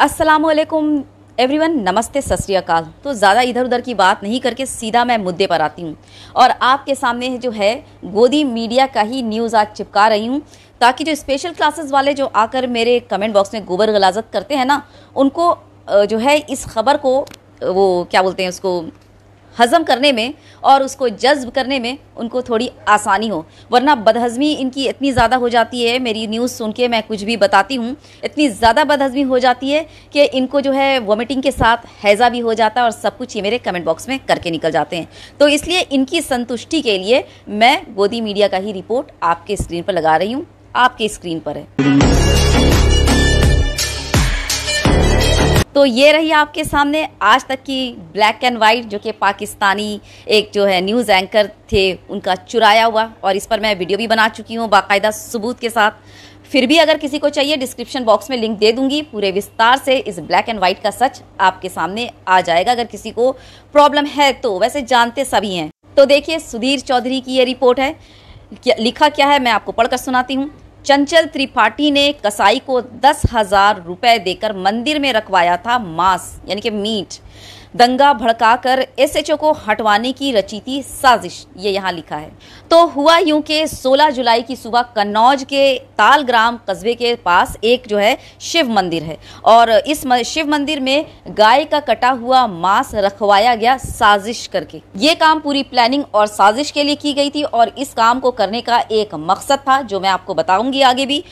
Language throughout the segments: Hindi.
असलकुम एवरीवन नमस्ते सत अकाल तो ज़्यादा इधर उधर की बात नहीं करके सीधा मैं मुद्दे पर आती हूँ और आपके सामने जो है गोदी मीडिया का ही न्यूज़ आज चिपका रही हूँ ताकि जो स्पेशल क्लासेस वाले जो आकर मेरे कमेंट बॉक्स में गोबर गलाजत करते हैं ना उनको जो है इस खबर को वो क्या बोलते हैं उसको हज़म करने में और उसको जज्ब करने में उनको थोड़ी आसानी हो वरना बदहज़मी इनकी इतनी ज़्यादा हो जाती है मेरी न्यूज़ सुन के मैं कुछ भी बताती हूँ इतनी ज़्यादा बदहज़मी हो जाती है कि इनको जो है वॉमिटिंग के साथ हैज़ा भी हो जाता है और सब कुछ ये मेरे कमेंट बॉक्स में करके निकल जाते हैं तो इसलिए इनकी संतुष्टि के लिए मैं गोदी मीडिया का ही रिपोर्ट आपके स्क्रीन पर लगा रही हूँ आपके स्क्रीन पर है तो ये रही आपके सामने आज तक की ब्लैक एंड वाइट जो कि पाकिस्तानी एक जो है न्यूज़ एंकर थे उनका चुराया हुआ और इस पर मैं वीडियो भी बना चुकी हूँ बाकायदा सबूत के साथ फिर भी अगर किसी को चाहिए डिस्क्रिप्शन बॉक्स में लिंक दे दूंगी पूरे विस्तार से इस ब्लैक एंड वाइट का सच आपके सामने आ जाएगा अगर किसी को प्रॉब्लम है तो वैसे जानते सभी हैं तो देखिए सुधीर चौधरी की ये रिपोर्ट है लिखा क्या है मैं आपको पढ़कर सुनाती हूँ चंचल त्रिपाठी ने कसाई को दस हजार रुपए देकर मंदिर में रखवाया था मांस यानी कि मीट दंगा भड़काकर एसएचओ को हटवाने की रची थी साजिश ये यहाँ लिखा है तो हुआ यूं कि 16 जुलाई की सुबह कन्नौज के तालग्राम कस्बे के पास एक जो है शिव मंदिर है और इस शिव मंदिर में गाय का कटा हुआ मांस रखवाया गया साजिश करके ये काम पूरी प्लानिंग और साजिश के लिए की गई थी और इस काम को करने का एक मकसद था जो मैं आपको बताऊंगी आगे भी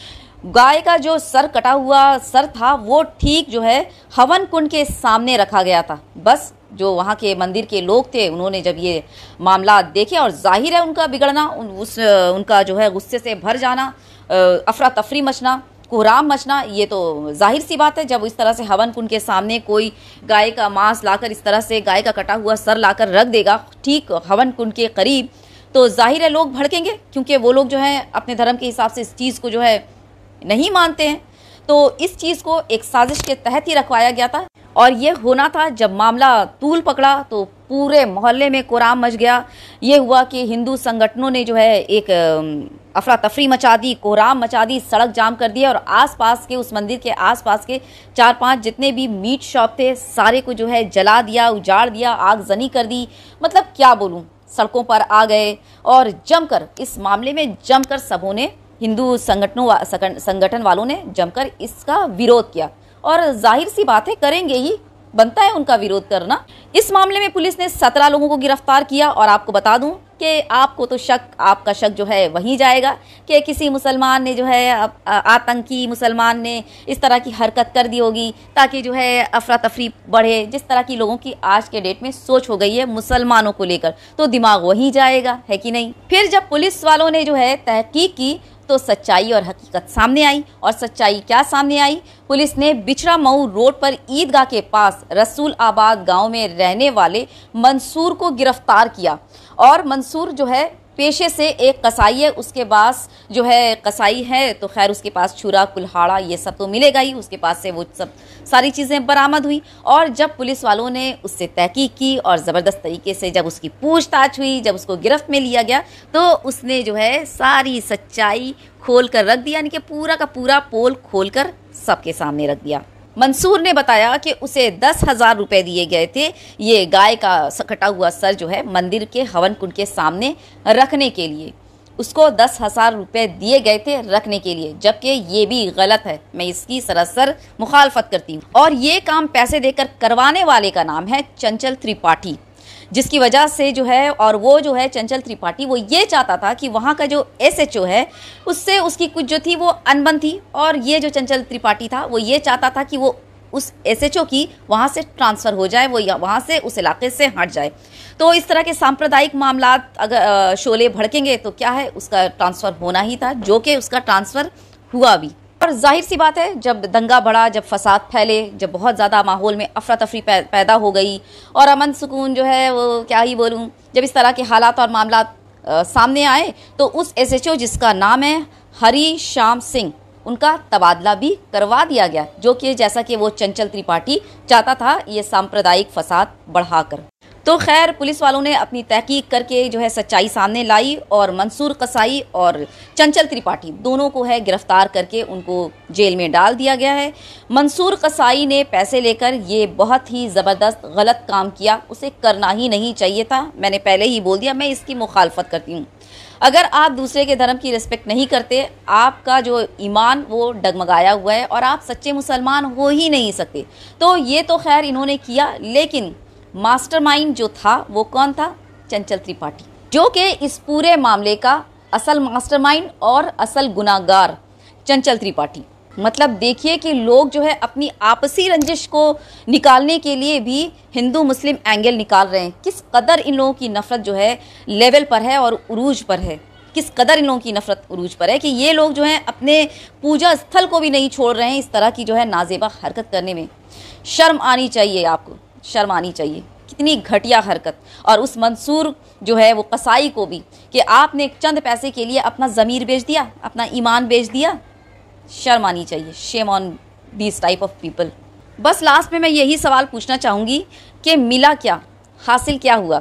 गाय का जो सर कटा हुआ सर था वो ठीक जो है हवन कुंड के सामने रखा गया था बस जो वहाँ के मंदिर के लोग थे उन्होंने जब ये मामला देखे और जाहिर है उनका बिगड़ना उन, उस उनका जो है गुस्से से भर जाना अफरा तफरी मचना कोहराम मचना ये तो जाहिर सी बात है जब इस तरह से हवन कुंड के सामने कोई गाय का मांस लाकर इस तरह से गाय का कटा हुआ सर लाकर रख देगा ठीक हवन कुंड के करीब तो जाहिर है लोग भड़केंगे क्योंकि वो लोग जो है अपने धर्म के हिसाब से इस चीज़ को जो है नहीं मानते हैं तो इस चीज़ को एक साजिश के तहत ही रखवाया गया था और ये होना था जब मामला तूल पकड़ा तो पूरे मोहल्ले में कोराम मच गया ये हुआ कि हिंदू संगठनों ने जो है एक अफरा तफरी मचा दी कोहराम मचा दी सड़क जाम कर दिया और आसपास के उस मंदिर के आसपास के चार पांच जितने भी मीट शॉप थे सारे को जो है जला दिया उजाड़ दिया आगजनी कर दी मतलब क्या बोलूँ सड़कों पर आ गए और जमकर इस मामले में जमकर सबों ने हिंदू संगठनों संगठन वालों ने जमकर इसका विरोध किया और जाहिर सी बात है करेंगे ही बनता है उनका विरोध करना इस मामले में पुलिस ने सत्रह लोगों को गिरफ्तार किया और आपको बता दूं कि आपको तो शक आपका शक जो है वहीं जाएगा कि किसी मुसलमान ने जो है आतंकी मुसलमान ने इस तरह की हरकत कर दी होगी ताकि जो है अफरा तफरी बढ़े जिस तरह की लोगों की आज के डेट में सोच हो गई है मुसलमानों को लेकर तो दिमाग वहीं जाएगा है कि नहीं फिर जब पुलिस वालों ने जो है तहकीक की तो सच्चाई और हकीकत सामने आई और सच्चाई क्या सामने आई पुलिस ने बिछरा मऊ रोड पर ईदगाह के पास रसूल आबाद गांव में रहने वाले मंसूर को गिरफ्तार किया और मंसूर जो है पेशे से एक कसाई है उसके पास जो है कसाई है तो खैर उसके पास छुरा कुल्हाड़ा ये सब तो मिलेगा ही उसके पास से वो सब सारी चीज़ें बरामद हुई और जब पुलिस वालों ने उससे तहकीक की और ज़बरदस्त तरीके से जब उसकी पूछताछ हुई जब उसको गिरफ्त में लिया गया तो उसने जो है सारी सच्चाई खोल कर रख दिया यानी कि पूरा का पूरा पोल खोल कर सबके सामने रख दिया मंसूर ने बताया कि उसे दस हजार रुपये दिए गए थे ये गाय का कटा हुआ सर जो है मंदिर के हवन कुंड के सामने रखने के लिए उसको दस हजार रुपये दिए गए थे रखने के लिए जबकि ये भी गलत है मैं इसकी सरासर मुखालफत करती हूँ और ये काम पैसे देकर करवाने वाले का नाम है चंचल त्रिपाठी जिसकी वजह से जो है और वो जो है चंचल त्रिपाठी वो ये चाहता था कि वहाँ का जो एस है उससे उसकी कुछ जो थी वो अनबन थी और ये जो चंचल त्रिपाठी था वो ये चाहता था कि वो उस एस की वहाँ से ट्रांसफ़र हो जाए वो वहाँ से उस इलाके से हट जाए तो इस तरह के सांप्रदायिक मामला अगर शोले भड़केंगे तो क्या है उसका ट्रांसफ़र होना ही था जो कि उसका ट्रांसफ़र हुआ भी और जाहिर सी बात है जब दंगा बढ़ा जब फसाद फैले जब बहुत ज़्यादा माहौल में अफरा तफरी पैदा हो गई और अमन सुकून जो है वो क्या ही बोलूँ जब इस तरह के हालात और मामला सामने आए तो उस एसएचओ जिसका नाम है हरी श्याम सिंह उनका तबादला भी करवा दिया गया जो कि जैसा कि वो चंचल त्रिपाठी चाहता था ये सांप्रदायिक फसाद बढ़ाकर तो खैर पुलिस वालों ने अपनी तहकीक करके जो है सच्चाई सामने लाई और मंसूर कसाई और चंचल त्रिपाठी दोनों को है गिरफ्तार करके उनको जेल में डाल दिया गया है मंसूर कसाई ने पैसे लेकर ये बहुत ही ज़बरदस्त गलत काम किया उसे करना ही नहीं चाहिए था मैंने पहले ही बोल दिया मैं इसकी मुखालफत करती हूँ अगर आप दूसरे के धर्म की रिस्पेक्ट नहीं करते आपका जो ईमान वो डगमगाया हुआ है और आप सच्चे मुसलमान हो ही नहीं सकते तो ये तो खैर इन्होंने किया लेकिन मास्टरमाइंड जो था वो कौन था चंचल त्रिपाठी जो कि इस पूरे मामले का असल मास्टरमाइंड और असल गुनागार चंचल त्रिपाठी मतलब देखिए कि लोग जो है अपनी आपसी रंजिश को निकालने के लिए भी हिंदू मुस्लिम एंगल निकाल रहे हैं किस कदर इन लोगों की नफरत जो है लेवल पर है और उरूज पर है किस कदर इन लोगों की नफरत उरूज पर है कि ये लोग जो है अपने पूजा स्थल को भी नहीं छोड़ रहे हैं इस तरह की जो है नाजेबा हरकत करने में शर्म आनी चाहिए आपको शर्म आनी चाहिए कितनी घटिया हरकत और उस मंसूर जो है वो कसाई को भी कि आपने चंद पैसे के लिए अपना ज़मीर बेच दिया अपना ईमान बेच दिया शर्म आनी चाहिए shame on this type of people बस लास्ट में मैं यही सवाल पूछना चाहूँगी कि मिला क्या हासिल क्या हुआ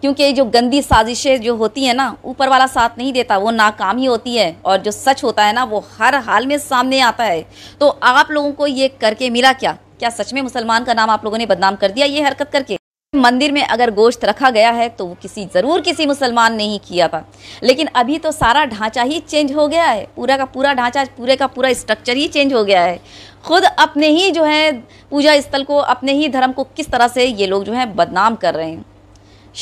क्योंकि जो गंदी साजिशें जो होती हैं ना ऊपर वाला साथ नहीं देता वो नाकाम ही होती है और जो सच होता है ना वो हर हाल में सामने आता है तो आप लोगों को ये करके मिला क्या क्या सच में मुसलमान का नाम आप लोगों ने बदनाम कर दिया ये हरकत करके मंदिर में अगर गोश्त रखा गया है तो वो किसी ज़रूर किसी मुसलमान ने ही किया था लेकिन अभी तो सारा ढांचा ही चेंज हो गया है पूरा का पूरा ढांचा पूरे का पूरा स्ट्रक्चर ही चेंज हो गया है खुद अपने ही जो है पूजा स्थल को अपने ही धर्म को किस तरह से ये लोग जो है बदनाम कर रहे हैं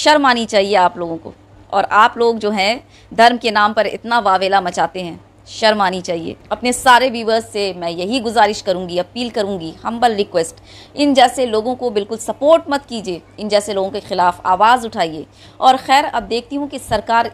शर्म आनी चाहिए आप लोगों को और आप लोग जो हैं धर्म के नाम पर इतना वावेला मचाते हैं शर्मानी चाहिए अपने सारे व्यूवर्स से मैं यही गुजारिश करूंगी अपील करूंगी हम्बल रिक्वेस्ट इन जैसे लोगों को बिल्कुल सपोर्ट मत कीजिए इन जैसे लोगों के ख़िलाफ़ आवाज़ उठाइए और खैर अब देखती हूँ कि सरकार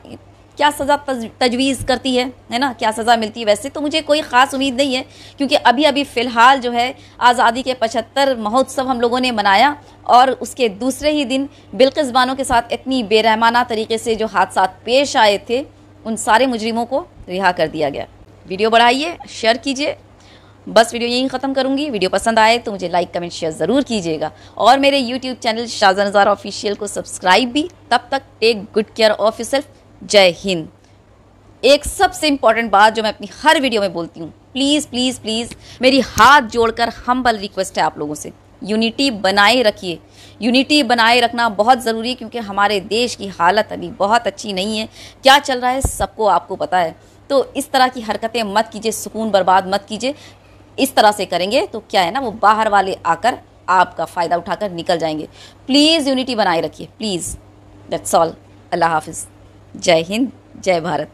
क्या सज़ा तजवीज़ करती है है ना क्या सज़ा मिलती है वैसे तो मुझे कोई ख़ास उम्मीद नहीं है क्योंकि अभी अभी फ़िलहाल जो है आज़ादी के पचहत्तर महोत्सव हम लोगों ने मनाया और उसके दूसरे ही दिन बिल्किस बानों के साथ इतनी बेरहमाना तरीके से जो हादसा पेश आए थे उन सारे मुजरिमों को रिहा कर दिया गया वीडियो बढ़ाइए शेयर कीजिए बस वीडियो यहीं ख़त्म करूँगी वीडियो पसंद आए तो मुझे लाइक कमेंट शेयर ज़रूर कीजिएगा और मेरे YouTube channel Shahja Nazar official को सब्सक्राइब भी तब तक take good care of yourself जय हिंद एक सबसे इम्पॉर्टेंट बात जो मैं अपनी हर वीडियो में बोलती हूँ प्लीज़ प्लीज़ प्लीज़ मेरी हाथ जोड़कर हम्बल रिक्वेस्ट है आप लोगों से यूनिटी बनाए रखिए यूनिटी बनाए रखना बहुत ज़रूरी है क्योंकि हमारे देश की हालत अभी बहुत अच्छी नहीं है क्या चल रहा है सबको आपको पता है तो इस तरह की हरकतें मत कीजिए सुकून बर्बाद मत कीजिए इस तरह से करेंगे तो क्या है ना वो बाहर वाले आकर आपका फ़ायदा उठाकर निकल जाएंगे प्लीज़ यूनिटी बनाए रखिए प्लीज़ दैट्स ऑल अल्लाह हाफिज़ जय हिंद जय भारत